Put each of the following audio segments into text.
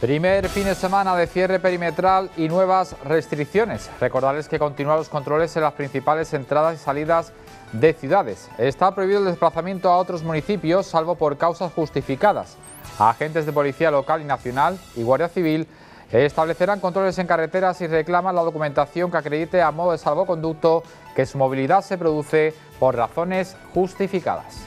Primer fin de semana de cierre perimetral y nuevas restricciones. Recordarles que continúan los controles en las principales entradas y salidas de ciudades. Está prohibido el desplazamiento a otros municipios salvo por causas justificadas. Agentes de policía local y nacional y Guardia Civil establecerán controles en carreteras y reclaman la documentación que acredite a modo de salvoconducto que su movilidad se produce por razones justificadas.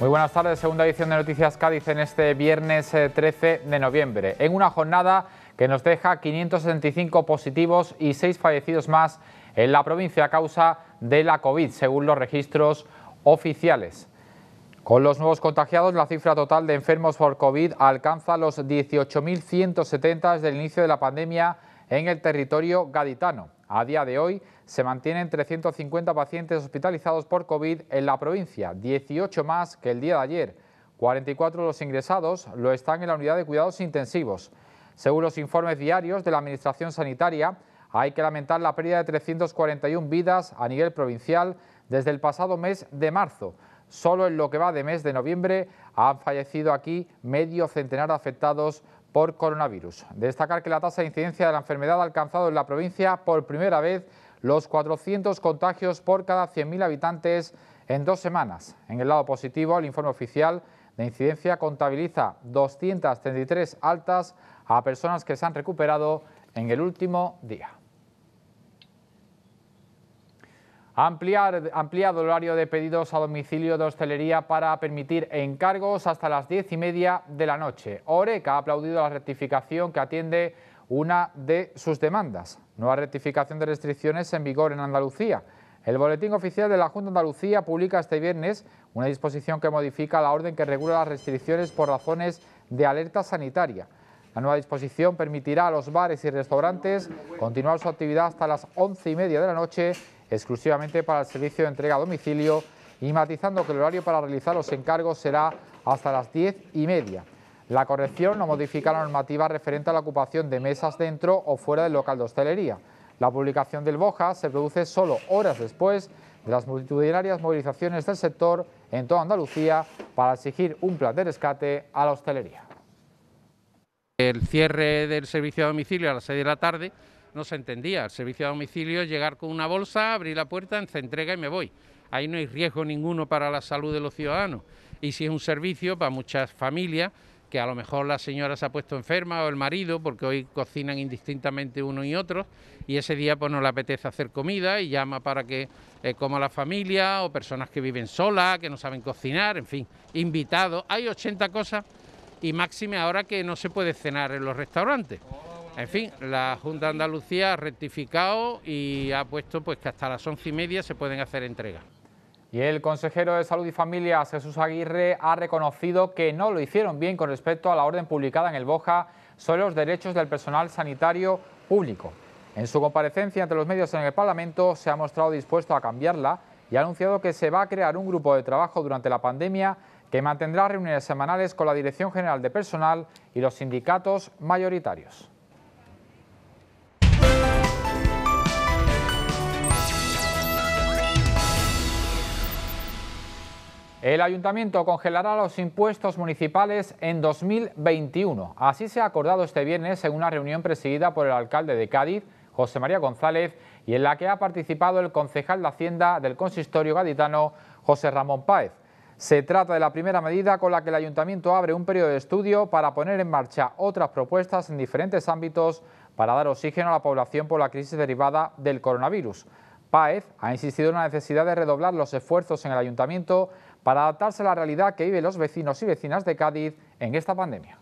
Muy buenas tardes, segunda edición de Noticias Cádiz en este viernes 13 eh, de noviembre, en una jornada que nos deja 565 positivos y 6 fallecidos más en la provincia a causa de la COVID, según los registros oficiales. Con los nuevos contagiados, la cifra total de enfermos por COVID alcanza los 18.170 desde el inicio de la pandemia en el territorio gaditano. A día de hoy se mantienen 350 pacientes hospitalizados por COVID en la provincia, 18 más que el día de ayer. 44 de los ingresados lo están en la unidad de cuidados intensivos. Según los informes diarios de la Administración Sanitaria, hay que lamentar la pérdida de 341 vidas a nivel provincial desde el pasado mes de marzo. Solo en lo que va de mes de noviembre han fallecido aquí medio centenar de afectados por coronavirus. Destacar que la tasa de incidencia de la enfermedad ha alcanzado en la provincia por primera vez los 400 contagios por cada 100.000 habitantes en dos semanas. En el lado positivo, el informe oficial de incidencia contabiliza 233 altas a personas que se han recuperado en el último día. Ampliar, ampliado el horario de pedidos a domicilio de hostelería para permitir encargos hasta las diez y media de la noche. Oreca ha aplaudido la rectificación que atiende una de sus demandas. Nueva rectificación de restricciones en vigor en Andalucía. El Boletín Oficial de la Junta de Andalucía publica este viernes una disposición que modifica la orden que regula las restricciones por razones de alerta sanitaria. La nueva disposición permitirá a los bares y restaurantes continuar su actividad hasta las once y media de la noche exclusivamente para el servicio de entrega a domicilio y matizando que el horario para realizar los encargos será hasta las 10 y media. La corrección no modifica la normativa referente a la ocupación de mesas dentro o fuera del local de hostelería. La publicación del BOJA se produce solo horas después de las multitudinarias movilizaciones del sector en toda Andalucía para exigir un plan de rescate a la hostelería. El cierre del servicio a domicilio a las 6 de la tarde no se entendía. El servicio a domicilio es llegar con una bolsa, abrir la puerta, se entrega y me voy. Ahí no hay riesgo ninguno para la salud de los ciudadanos. Y si es un servicio para muchas familias, que a lo mejor la señora se ha puesto enferma o el marido, porque hoy cocinan indistintamente uno y otro, y ese día pues no le apetece hacer comida y llama para que eh, coma la familia, o personas que viven solas, que no saben cocinar, en fin, invitados. Hay 80 cosas y máxime ahora que no se puede cenar en los restaurantes. En fin, la Junta de Andalucía ha rectificado y ha puesto pues, que hasta las once y media se pueden hacer entregas. Y el consejero de Salud y Familia, Jesús Aguirre, ha reconocido que no lo hicieron bien con respecto a la orden publicada en el BOJA sobre los derechos del personal sanitario público. En su comparecencia ante los medios en el Parlamento se ha mostrado dispuesto a cambiarla y ha anunciado que se va a crear un grupo de trabajo durante la pandemia que mantendrá reuniones semanales con la Dirección General de Personal y los sindicatos mayoritarios. El ayuntamiento congelará los impuestos municipales en 2021. Así se ha acordado este viernes en una reunión presidida por el alcalde de Cádiz, José María González, y en la que ha participado el concejal de Hacienda del consistorio gaditano, José Ramón Páez. Se trata de la primera medida con la que el ayuntamiento abre un periodo de estudio para poner en marcha otras propuestas en diferentes ámbitos para dar oxígeno a la población por la crisis derivada del coronavirus. Páez ha insistido en la necesidad de redoblar los esfuerzos en el ayuntamiento para adaptarse a la realidad que viven los vecinos y vecinas de Cádiz en esta pandemia.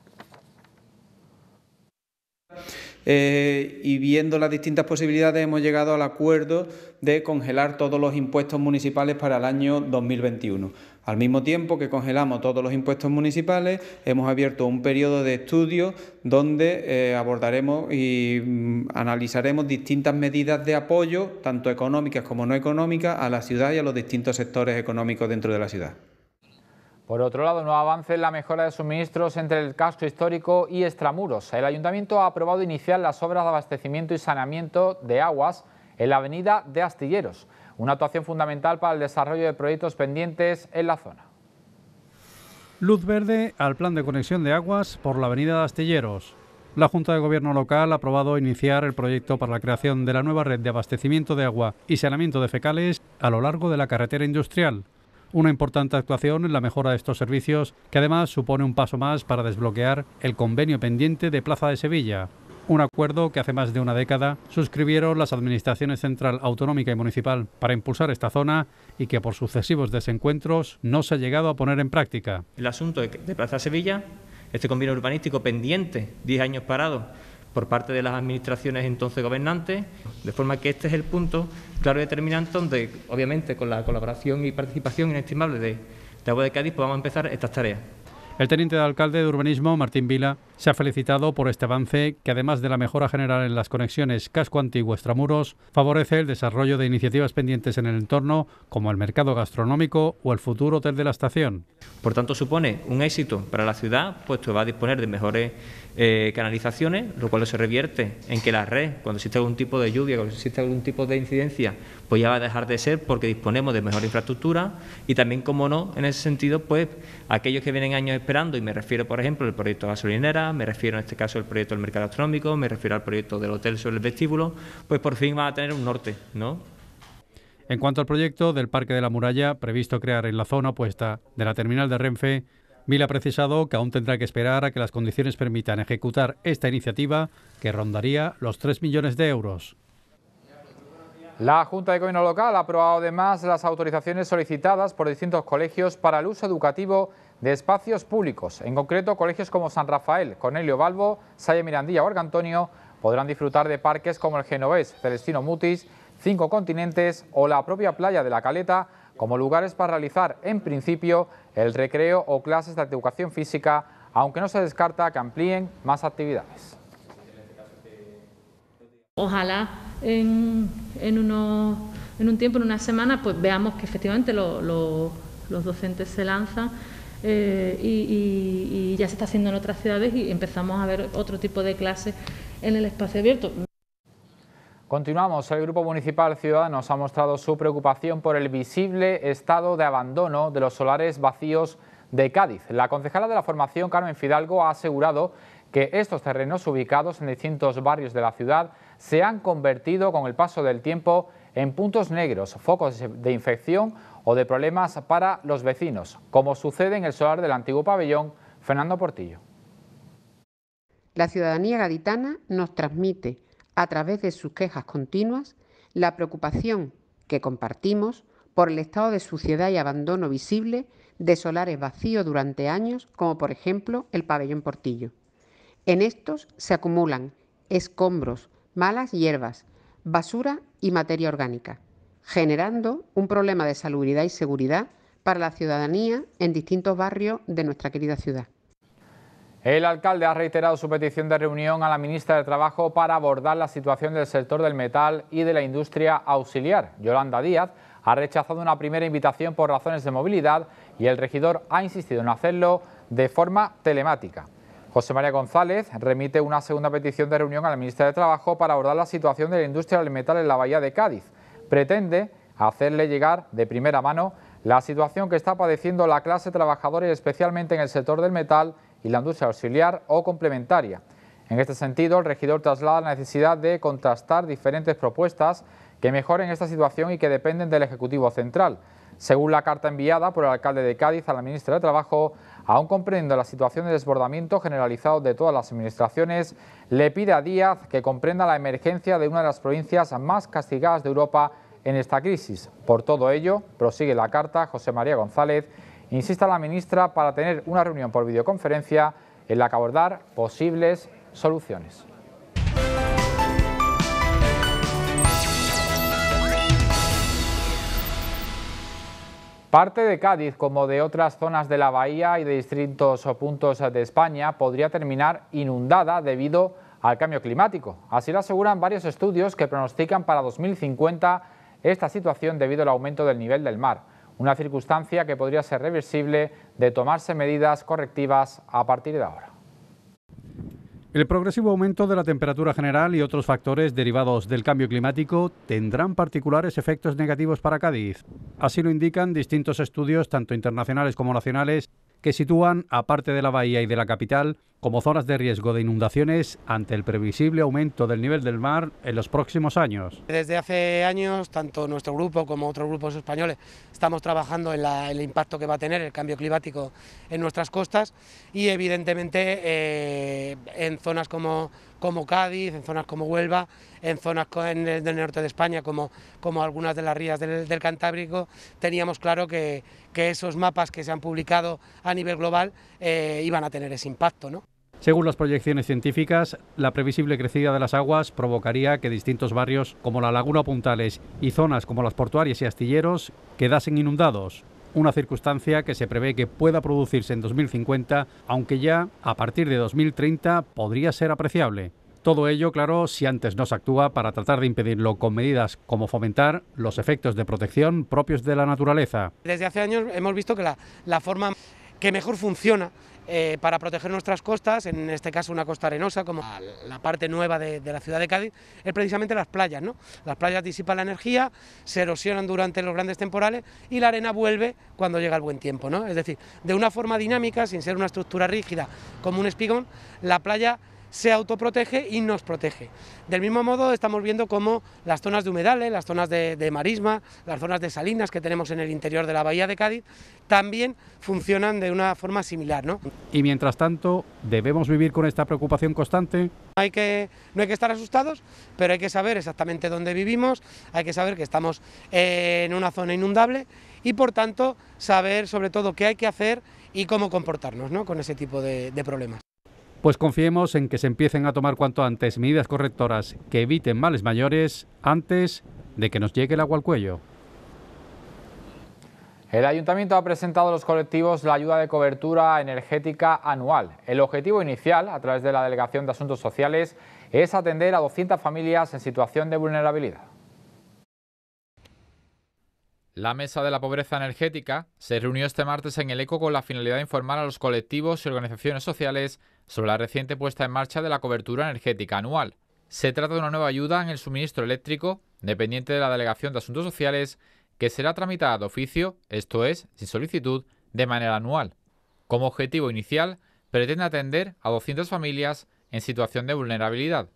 Eh, y viendo las distintas posibilidades hemos llegado al acuerdo de congelar todos los impuestos municipales para el año 2021. Al mismo tiempo que congelamos todos los impuestos municipales, hemos abierto un periodo de estudio donde eh, abordaremos y mm, analizaremos distintas medidas de apoyo, tanto económicas como no económicas, a la ciudad y a los distintos sectores económicos dentro de la ciudad. Por otro lado, no avance en la mejora de suministros entre el casco histórico y extramuros. El ayuntamiento ha aprobado iniciar las obras de abastecimiento y saneamiento de aguas en la avenida de Astilleros. Una actuación fundamental para el desarrollo de proyectos pendientes en la zona. Luz verde al plan de conexión de aguas por la avenida de Astilleros. La Junta de Gobierno local ha aprobado iniciar el proyecto para la creación de la nueva red de abastecimiento de agua y saneamiento de fecales a lo largo de la carretera industrial. Una importante actuación en la mejora de estos servicios que además supone un paso más para desbloquear el convenio pendiente de Plaza de Sevilla un acuerdo que hace más de una década suscribieron las administraciones central, autonómica y municipal para impulsar esta zona y que por sucesivos desencuentros no se ha llegado a poner en práctica. El asunto de Plaza Sevilla, este convenio urbanístico pendiente, 10 años parado por parte de las administraciones entonces gobernantes, de forma que este es el punto claro y determinante donde, obviamente, con la colaboración y participación inestimable de, Agua de Cádiz, podamos pues empezar estas tareas. El teniente de alcalde de urbanismo, Martín Vila, se ha felicitado por este avance que, además de la mejora general en las conexiones casco antiguo extramuros, favorece el desarrollo de iniciativas pendientes en el entorno, como el mercado gastronómico o el futuro hotel de la estación. Por tanto, supone un éxito para la ciudad, puesto que va a disponer de mejores eh, canalizaciones, lo cual se revierte en que la red, cuando existe algún tipo de lluvia, cuando existe algún tipo de incidencia, pues ya va a dejar de ser porque disponemos de mejor infraestructura y también, como no, en ese sentido, pues aquellos que vienen años esperando, y me refiero, por ejemplo, al proyecto de gasolinera, me refiero en este caso al proyecto del mercado astronómico, me refiero al proyecto del hotel sobre el vestíbulo, pues por fin va a tener un norte, ¿no? En cuanto al proyecto del Parque de la Muralla, previsto crear en la zona opuesta de la terminal de Renfe, ...Mil ha precisado que aún tendrá que esperar a que las condiciones permitan ejecutar esta iniciativa que rondaría los 3 millones de euros. La Junta de Gobierno Local ha aprobado además las autorizaciones solicitadas por distintos colegios para el uso educativo de espacios públicos. En concreto, colegios como San Rafael, Cornelio Balbo, Salle Mirandilla o Antonio... podrán disfrutar de parques como el Genovés, Celestino Mutis, Cinco Continentes o la propia playa de la Caleta como lugares para realizar, en principio, el recreo o clases de educación física, aunque no se descarta que amplíen más actividades. Ojalá en, un tiempo, en una semana, pues veamos que efectivamente los docentes se lanzan eh, y, y ya se está haciendo en otras ciudades y empezamos a ver otro tipo de clases en el espacio abierto. Continuamos. El Grupo Municipal Ciudadanos ha mostrado su preocupación por el visible estado de abandono de los solares vacíos de Cádiz. La concejala de la formación, Carmen Fidalgo, ha asegurado que estos terrenos ubicados en distintos barrios de la ciudad se han convertido con el paso del tiempo en puntos negros, focos de infección o de problemas para los vecinos, como sucede en el solar del antiguo pabellón Fernando Portillo. La ciudadanía gaditana nos transmite, a través de sus quejas continuas, la preocupación que compartimos por el estado de suciedad y abandono visible de solares vacíos durante años, como por ejemplo el pabellón Portillo. En estos se acumulan escombros, malas hierbas, basura y materia orgánica generando un problema de salubridad y seguridad para la ciudadanía en distintos barrios de nuestra querida ciudad. El alcalde ha reiterado su petición de reunión a la ministra de Trabajo para abordar la situación del sector del metal y de la industria auxiliar. Yolanda Díaz ha rechazado una primera invitación por razones de movilidad y el regidor ha insistido en hacerlo de forma telemática. José María González remite una segunda petición de reunión a la ministra de Trabajo para abordar la situación de la industria del metal en la bahía de Cádiz pretende hacerle llegar de primera mano la situación que está padeciendo la clase trabajadora especialmente en el sector del metal y la industria auxiliar o complementaria. En este sentido, el regidor traslada la necesidad de contrastar diferentes propuestas que mejoren esta situación y que dependen del Ejecutivo Central. Según la carta enviada por el alcalde de Cádiz a la ministra de Trabajo, aún comprendiendo la situación de desbordamiento generalizado de todas las administraciones, le pide a Díaz que comprenda la emergencia de una de las provincias más castigadas de Europa en esta crisis. Por todo ello, prosigue la carta, José María González insiste a la ministra para tener una reunión por videoconferencia en la que abordar posibles soluciones. Parte de Cádiz, como de otras zonas de la bahía y de distintos puntos de España, podría terminar inundada debido al cambio climático. Así lo aseguran varios estudios que pronostican para 2050 esta situación debido al aumento del nivel del mar, una circunstancia que podría ser reversible de tomarse medidas correctivas a partir de ahora. El progresivo aumento de la temperatura general y otros factores derivados del cambio climático tendrán particulares efectos negativos para Cádiz. Así lo indican distintos estudios, tanto internacionales como nacionales, que sitúan, aparte de la bahía y de la capital, como zonas de riesgo de inundaciones ante el previsible aumento del nivel del mar en los próximos años. Desde hace años, tanto nuestro grupo como otros grupos españoles estamos trabajando en, el impacto que va a tener el cambio climático en nuestras costas y evidentemente eh, en zonas como, como Cádiz, en zonas como Huelva, en zonas del norte de España como, como algunas de las rías del, Cantábrico, teníamos claro que, esos mapas que se han publicado a nivel global eh, iban a tener ese impacto. ¿no? Según las proyecciones científicas, la previsible crecida de las aguas provocaría que distintos barrios como la Laguna Puntales y zonas como las portuarias y astilleros quedasen inundados, una circunstancia que se prevé que pueda producirse en 2050, aunque ya a partir de 2030 podría ser apreciable. Todo ello, claro, si antes no se actúa para tratar de impedirlo con medidas como fomentar los efectos de protección propios de la naturaleza. Desde hace años hemos visto que la, la forma que mejor funciona eh, para proteger nuestras costas, en este caso una costa arenosa, como la parte nueva de, la ciudad de Cádiz, es precisamente las playas. ¿no? Las playas disipan la energía, se erosionan durante los grandes temporales y la arena vuelve cuando llega el buen tiempo. ¿no? Es decir, de una forma dinámica, sin ser una estructura rígida como un espigón, la playa se autoprotege y nos protege. Del mismo modo estamos viendo cómo las zonas de humedales, las zonas de, marisma, las zonas de salinas que tenemos en el interior de la bahía de Cádiz también funcionan de una forma similar. ¿no? Y mientras tanto, ¿debemos vivir con esta preocupación constante? Hay que, no hay que estar asustados, pero hay que saber exactamente dónde vivimos, hay que saber que estamos en una zona inundable y por tanto saber sobre todo qué hay que hacer y cómo comportarnos con ese tipo de problemas. Pues confiemos en que se empiecen a tomar cuanto antes medidas correctoras que eviten males mayores antes de que nos llegue el agua al cuello. El Ayuntamiento ha presentado a los colectivos la ayuda de cobertura energética anual. El objetivo inicial, a través de la Delegación de Asuntos Sociales, es atender a 200 familias en situación de vulnerabilidad. La Mesa de la Pobreza Energética se reunió este martes en el ECO con la finalidad de informar a los colectivos y organizaciones sociales sobre la reciente puesta en marcha de la cobertura energética anual. Se trata de una nueva ayuda en el suministro eléctrico, dependiente de la Delegación de Asuntos Sociales, que será tramitada de oficio, esto es, sin solicitud, de manera anual. Como objetivo inicial, pretende atender a 200 familias en situación de vulnerabilidad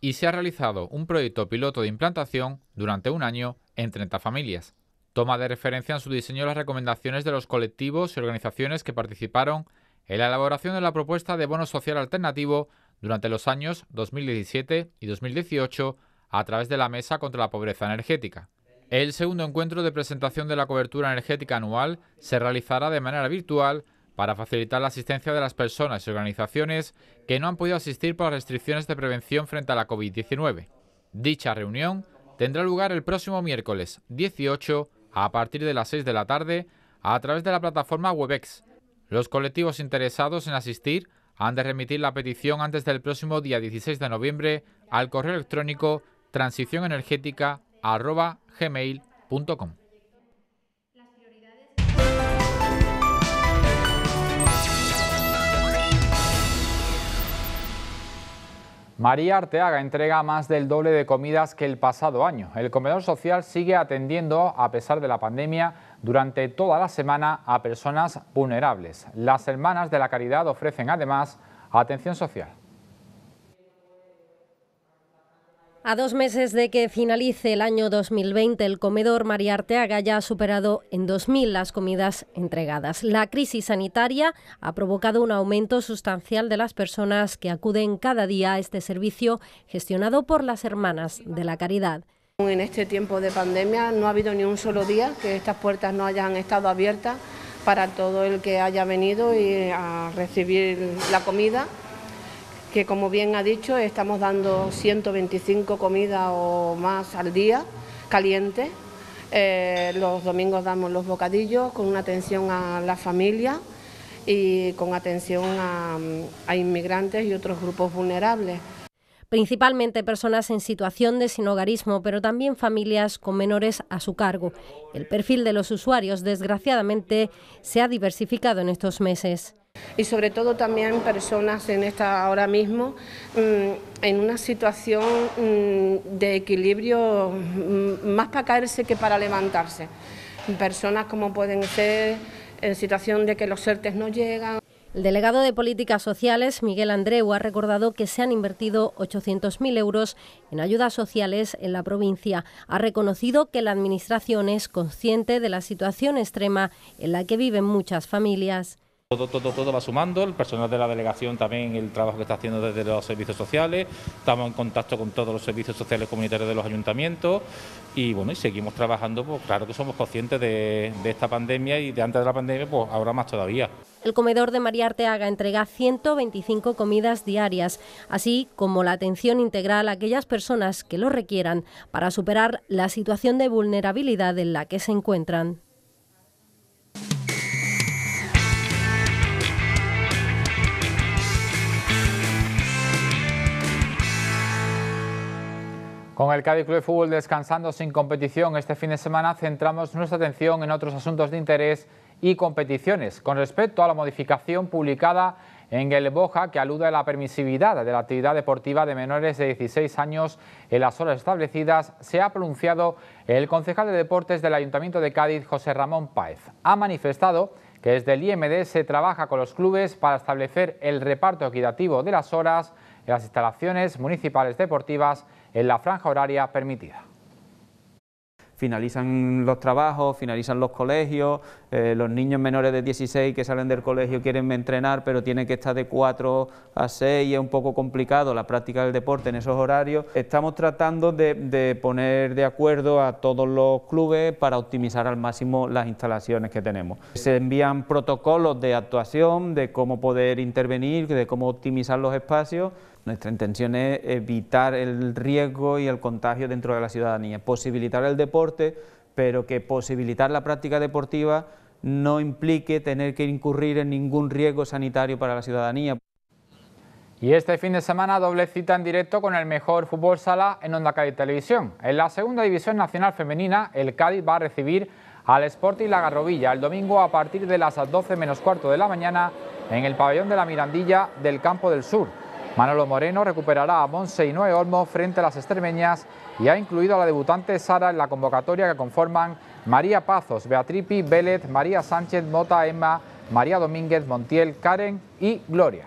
y se ha realizado un proyecto piloto de implantación durante un año en 30 familias. Toma de referencia en su diseño las recomendaciones de los colectivos y organizaciones que participaron en la elaboración de la propuesta de bono social alternativo durante los años 2017 y 2018 a través de la Mesa contra la Pobreza Energética. El segundo encuentro de presentación de la cobertura energética anual se realizará de manera virtual para facilitar la asistencia de las personas y organizaciones que no han podido asistir por las restricciones de prevención frente a la COVID-19. Dicha reunión tendrá lugar el próximo miércoles 18 a partir de las 6 de la tarde a través de la plataforma Webex. Los colectivos interesados en asistir han de remitir la petición antes del próximo día 16 de noviembre al correo electrónico transiciónenergética.com. María Arteaga entrega más del doble de comidas que el pasado año. El comedor social sigue atendiendo, a pesar de la pandemia, durante toda la semana a personas vulnerables. Las hermanas de la caridad ofrecen además atención social. A dos meses de que finalice el año 2020, el comedor María Arteaga ya ha superado en 2.000 las comidas entregadas. La crisis sanitaria ha provocado un aumento sustancial de las personas que acuden cada día a este servicio gestionado por las Hermanas de la Caridad. En este tiempo de pandemia no ha habido ni un solo día que estas puertas no hayan estado abiertas para todo el que haya venido a recibir la comida que como bien ha dicho, estamos dando 125 comidas o más al día, caliente. Eh, los domingos damos los bocadillos con una atención a la familia y con atención a, inmigrantes y otros grupos vulnerables principalmente personas en situación de sinhogarismo, pero también familias con menores a su cargo. El perfil de los usuarios, desgraciadamente, se ha diversificado en estos meses y sobre todo también personas en esta ahora mismo mm, en una situación mm, de equilibrio mm, más para caerse que para levantarse. Personas como pueden ser en situación de que los CERTES no llegan. El delegado de Políticas Sociales, Miguel Andreu, ha recordado que se han invertido 800.000 euros en ayudas sociales en la provincia. Ha reconocido que la Administración es consciente de la situación extrema en la que viven muchas familias. Todo, todo, todo va sumando, el personal de la delegación también, el trabajo que está haciendo desde los servicios sociales, estamos en contacto con todos los servicios sociales comunitarios de los ayuntamientos y bueno, y seguimos trabajando, pues claro que somos conscientes de, de esta pandemia y de antes de la pandemia, pues ahora más todavía. El comedor de María Arteaga entrega 125 comidas diarias, así como la atención integral a aquellas personas que lo requieran para superar la situación de vulnerabilidad en la que se encuentran. Con el Cádiz Club de Fútbol descansando sin competición este fin de semana, centramos nuestra atención en otros asuntos de interés y competiciones. Con respecto a la modificación publicada en el Boja que alude a la permisividad de la actividad deportiva de menores de 16 años en las horas establecidas, se ha pronunciado el concejal de deportes del Ayuntamiento de Cádiz, José Ramón Páez. Ha manifestado que desde el IMD se trabaja con los clubes para establecer el reparto equitativo de las horas en las instalaciones municipales deportivas en la franja horaria permitida finalizan los trabajos, finalizan los colegios, eh, los niños menores de 16 que salen del colegio quieren entrenar, pero tienen que estar de 4 a 6 y es un poco complicado la práctica del deporte en esos horarios. Estamos tratando de, de poner de acuerdo a todos los clubes para optimizar al máximo las instalaciones que tenemos. Se envían protocolos de actuación, de cómo poder intervenir, de cómo optimizar los espacios. Nuestra intención es evitar el riesgo y el contagio dentro de la ciudadanía, posibilitar el deporte, pero que posibilitar la práctica deportiva no implique tener que incurrir en ningún riesgo sanitario para la ciudadanía. Y este fin de semana doble cita en directo con el mejor fútbol sala en Onda Cádiz Televisión. En la segunda división nacional femenina, el Cádiz va a recibir al Sporting La Garrovilla el domingo a partir de las 12 menos cuarto de la mañana en el pabellón de la Mirandilla del Campo del Sur. Manolo Moreno recuperará a Monse y Noé Olmo frente a las extremeñas y ha incluido a la debutante Sara en la convocatoria que conforman María Pazos, Beatripi, Vélez, María Sánchez, Mota, Emma, María Domínguez, Montiel, Karen y Gloria.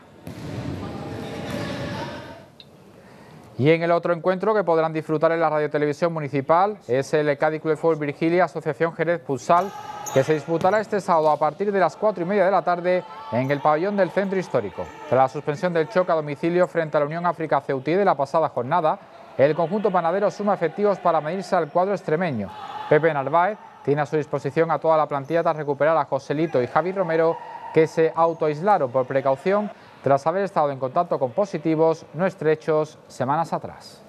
Y en el otro encuentro que podrán disfrutar en la radiotelevisión municipal es el Cádiz Club de Fútbol Virgilia Asociación Jerez Pulsal, que se disputará este sábado a partir de las 4 y media de la tarde en el pabellón del Centro Histórico. Tras la suspensión del choque a domicilio frente a la Unión África Ceutí de la pasada jornada, el conjunto panadero suma efectivos para medirse al cuadro extremeño. Pepe Narváez tiene a su disposición a toda la plantilla tras recuperar a Joselito y Javi Romero, que se autoaislaron por precaución tras haber estado en contacto con positivos no estrechos semanas atrás.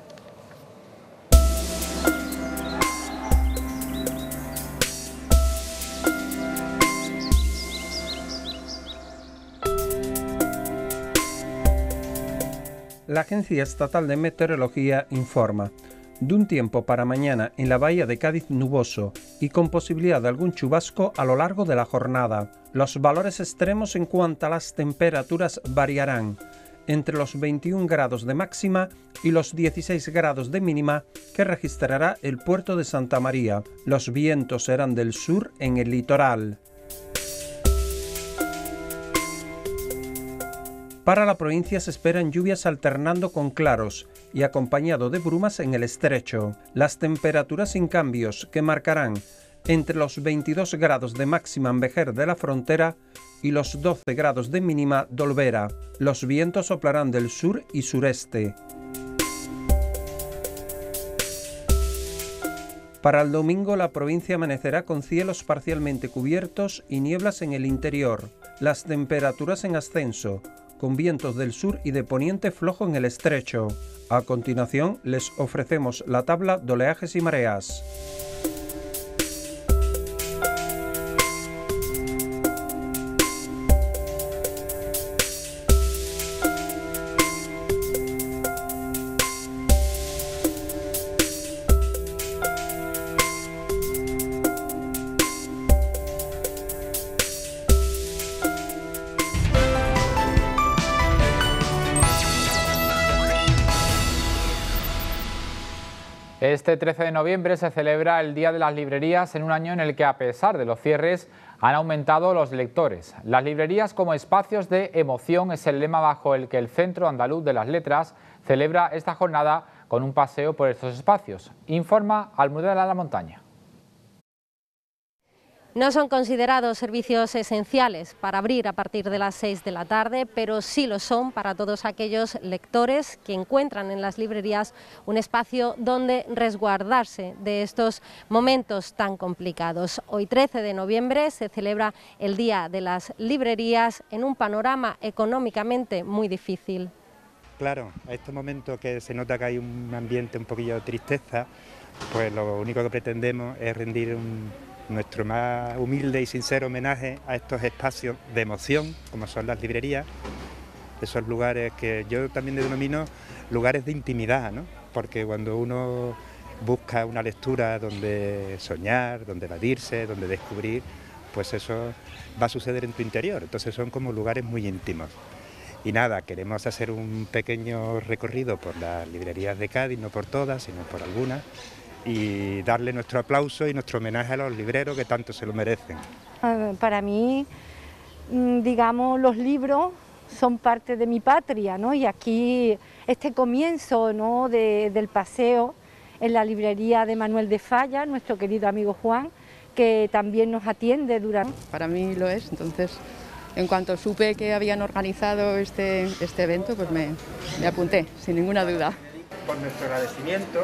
La Agencia Estatal de Meteorología informa de un tiempo para mañana en la bahía de Cádiz nuboso y con posibilidad de algún chubasco a lo largo de la jornada. Los valores extremos en cuanto a las temperaturas variarán entre los 21 grados de máxima y los 16 grados de mínima que registrará el puerto de Santa María. Los vientos serán del sur en el litoral. Para la provincia se esperan lluvias alternando con claros y acompañado de brumas en el estrecho. Las temperaturas sin cambios que marcarán entre los 22 grados de máxima en Vejer de la frontera y los 12 grados de mínima Dolvera. Los vientos soplarán del sur y sureste. Para el domingo la provincia amanecerá con cielos parcialmente cubiertos y nieblas en el interior. Las temperaturas en ascenso, con vientos del sur y de poniente flojo en el estrecho. A continuación les ofrecemos la tabla de oleajes y mareas. Este 13 de noviembre se celebra el Día de las Librerías en un año en el que a pesar de los cierres han aumentado los lectores. Las librerías como espacios de emoción es el lema bajo el que el Centro Andaluz de las Letras celebra esta jornada con un paseo por estos espacios. Informa Almudena de la Montaña. No son considerados servicios esenciales para abrir a partir de las 6 de la tarde, pero sí lo son para todos aquellos lectores que encuentran en las librerías un espacio donde resguardarse de estos momentos tan complicados. Hoy 13 de noviembre se celebra el Día de las Librerías en un panorama económicamente muy difícil. Claro, a este momentos que se nota que hay un ambiente un poquillo de tristeza, pues lo único que pretendemos es rendir un nuestro más humilde y sincero homenaje a estos espacios de emoción, como son las librerías, esos lugares que yo también denomino lugares de intimidad, ¿no? porque cuando uno busca una lectura donde soñar, donde evadirse, donde descubrir, pues eso va a suceder en tu interior, entonces son como lugares muy íntimos. Y nada, queremos hacer un pequeño recorrido por las librerías de Cádiz, no por todas, sino por algunas, y darle nuestro aplauso y nuestro homenaje a los libreros que tanto se lo merecen. Ah, para mí, mm, digamos, los libros son parte de mi patria, ¿no? Y aquí este comienzo ¿no? del paseo en la librería de Manuel de Falla, nuestro querido amigo Juan, que también nos atiende durante... Para mí lo es, entonces en cuanto supe que habían organizado este, este evento, pues me, me apunté, sin ninguna duda. Con nuestro agradecimiento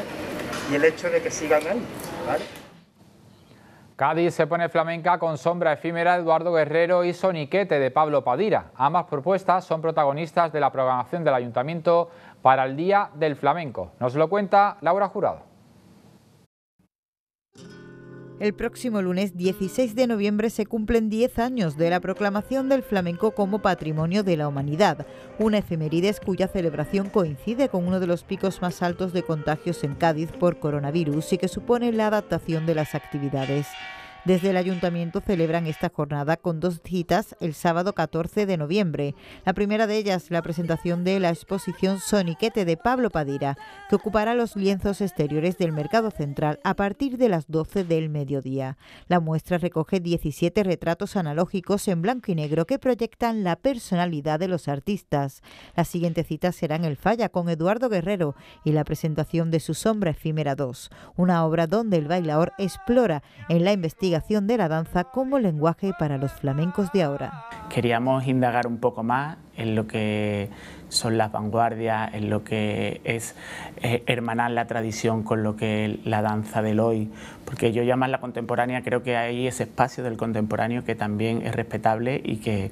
y el hecho de que sigan ahí. Cádiz se pone flamenca con Sombra Efímera, Eduardo Guerrero y Soniquete de Pablo Padira. Ambas propuestas son protagonistas de la programación del Ayuntamiento para el Día del Flamenco. Nos lo cuenta Laura Jurado. El próximo lunes 16 de noviembre se cumplen 10 años de la proclamación del flamenco como Patrimonio de la Humanidad, una efemerides cuya celebración coincide con uno de los picos más altos de contagios en Cádiz por coronavirus y que supone la adaptación de las actividades. Desde el ayuntamiento celebran esta jornada con dos citas el sábado 14 de noviembre. La primera de ellas, la presentación de la exposición Soniquete de Pablo Padira, que ocupará los lienzos exteriores del Mercado Central a partir de las 12 del mediodía. La muestra recoge 17 retratos analógicos en blanco y negro que proyectan la personalidad de los artistas. La siguiente cita será El Falla con Eduardo Guerrero y la presentación de su Sombra Efímera 2, una obra donde el bailador explora en la investigación de la danza como lenguaje para los flamencos de ahora. Queríamos indagar un poco más en lo que son las vanguardias, en lo que es eh, hermanar la tradición con lo que es la danza del hoy, porque yo ya la contemporánea creo que hay ese espacio del contemporáneo que también es respetable y que,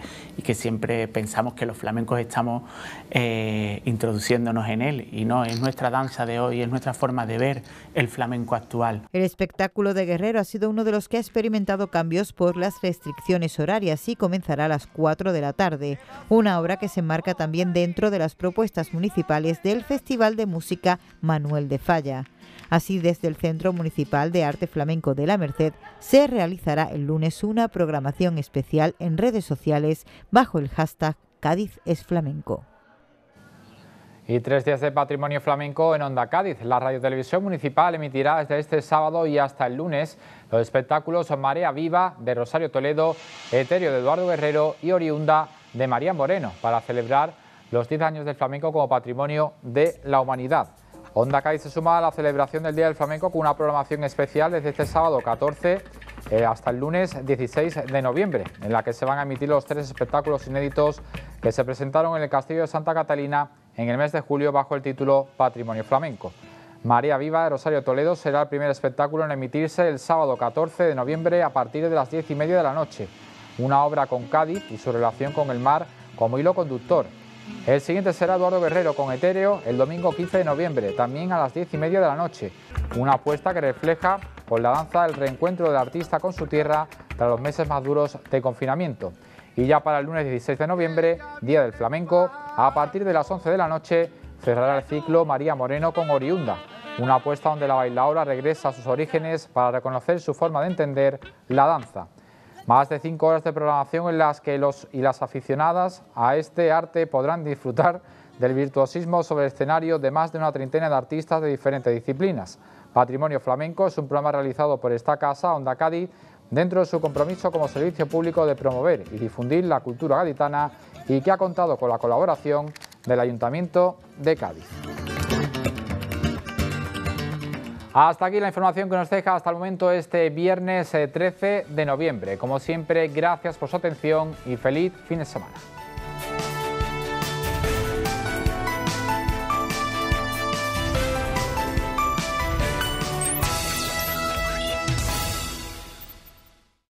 siempre pensamos que los flamencos estamos eh, introduciéndonos en él, y no, es nuestra danza de hoy, es nuestra forma de ver el flamenco actual. El espectáculo de Guerrero ha sido uno de los que ha experimentado cambios por las restricciones horarias y comenzará a las 4 de la tarde, una obra que se enmarca también dentro de las propuestas municipales del Festival de Música Manuel de Falla. Así, desde el Centro Municipal de Arte Flamenco de la Merced se realizará el lunes una programación especial en redes sociales bajo el hashtag Cádiz es flamenco. Y tres días de patrimonio flamenco en Onda Cádiz. La Radio Televisión municipal emitirá desde este sábado y hasta el lunes los espectáculos Marea Viva de Rosario Toledo, Eterio de Eduardo Guerrero y Oriunda de María Moreno para celebrar los 10 años del flamenco como patrimonio de la humanidad. Onda Cádiz se suma a la celebración del Día del Flamenco con una programación especial desde este sábado 14 eh, hasta el lunes 16 de noviembre, en la que se van a emitir los tres espectáculos inéditos que se presentaron en el Castillo de Santa Catalina en el mes de julio bajo el título Patrimonio Flamenco. María Viva de Rosario Toledo será el primer espectáculo en emitirse el sábado 14 de noviembre a partir de las 10 y media de la noche una obra con Cádiz y su relación con el mar como hilo conductor. El siguiente será Eduardo Guerrero con Etéreo el domingo 15 de noviembre, también a las 10 y media de la noche. Una apuesta que refleja con la danza el reencuentro del artista con su tierra tras los meses más duros de confinamiento. Y ya para el lunes 16 de noviembre, Día del Flamenco, a partir de las 11 de la noche cerrará el ciclo María Moreno con Oriunda, una apuesta donde la bailaora regresa a sus orígenes para reconocer su forma de entender la danza. Más de cinco horas de programación en las que los y las aficionadas a este arte podrán disfrutar del virtuosismo sobre el escenario de más de una treintena de artistas de diferentes disciplinas. Patrimonio Flamenco es un programa realizado por esta casa, Onda Cádiz, dentro de su compromiso como servicio público de promover y difundir la cultura gaditana y que ha contado con la colaboración del Ayuntamiento de Cádiz. Hasta aquí la información que nos deja hasta el momento este viernes 13 eh, de noviembre. Como siempre, gracias por su atención y feliz fin de semana.